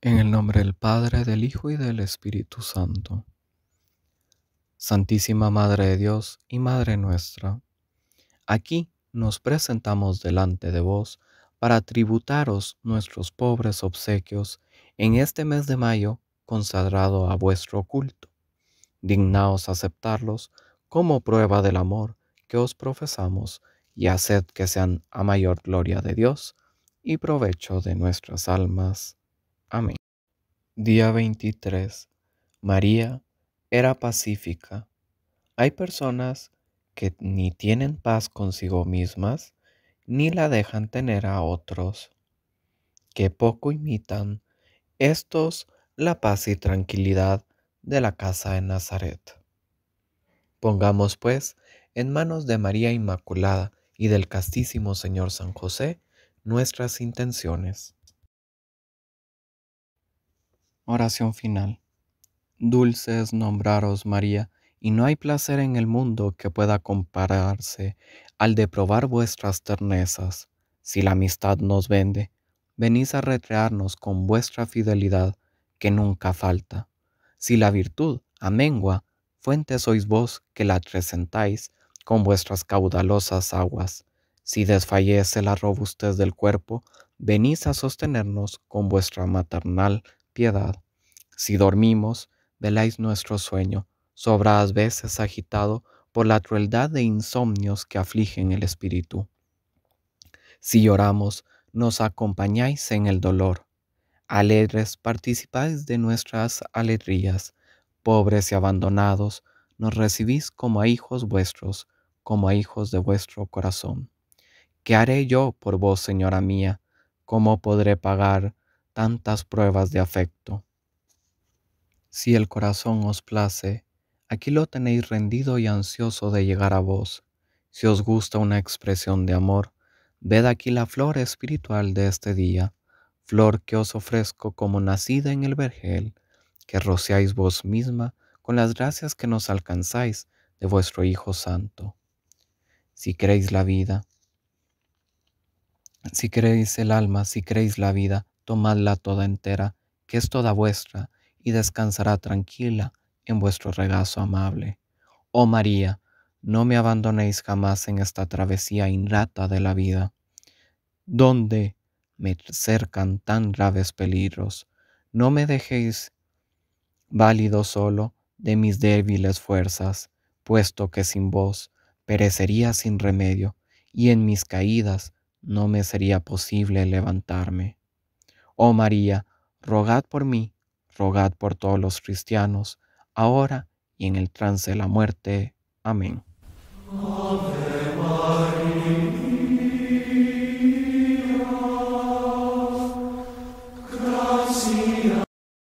En el nombre del Padre, del Hijo y del Espíritu Santo. Santísima Madre de Dios y Madre nuestra, aquí nos presentamos delante de vos para tributaros nuestros pobres obsequios en este mes de mayo consagrado a vuestro culto. Dignaos aceptarlos como prueba del amor que os profesamos y haced que sean a mayor gloria de Dios y provecho de nuestras almas. Amén. Día 23. María era pacífica. Hay personas que ni tienen paz consigo mismas, ni la dejan tener a otros, que poco imitan estos la paz y tranquilidad de la casa de Nazaret. Pongamos pues en manos de María Inmaculada y del castísimo Señor San José nuestras intenciones. Oración final. Dulce es nombraros María, y no hay placer en el mundo que pueda compararse al de probar vuestras ternezas. Si la amistad nos vende, venís a retrearnos con vuestra fidelidad, que nunca falta. Si la virtud amengua, fuente sois vos que la presentáis con vuestras caudalosas aguas. Si desfallece la robustez del cuerpo, venís a sostenernos con vuestra maternal si dormimos, veláis nuestro sueño, sobras veces agitado por la crueldad de insomnios que afligen el espíritu. Si lloramos, nos acompañáis en el dolor. Alegres participáis de nuestras alegrías. Pobres y abandonados, nos recibís como a hijos vuestros, como a hijos de vuestro corazón. ¿Qué haré yo por vos, señora mía? ¿Cómo podré pagar tantas pruebas de afecto. Si el corazón os place, aquí lo tenéis rendido y ansioso de llegar a vos. Si os gusta una expresión de amor, ved aquí la flor espiritual de este día, flor que os ofrezco como nacida en el vergel, que rociáis vos misma con las gracias que nos alcanzáis de vuestro Hijo Santo. Si creéis la vida, si creéis el alma, si creéis la vida, tomadla toda entera, que es toda vuestra, y descansará tranquila en vuestro regazo amable. Oh María, no me abandonéis jamás en esta travesía ingrata de la vida, donde me cercan tan graves peligros. No me dejéis válido solo de mis débiles fuerzas, puesto que sin vos perecería sin remedio, y en mis caídas no me sería posible levantarme. Oh María, rogad por mí, rogad por todos los cristianos, ahora y en el trance de la muerte. Amén.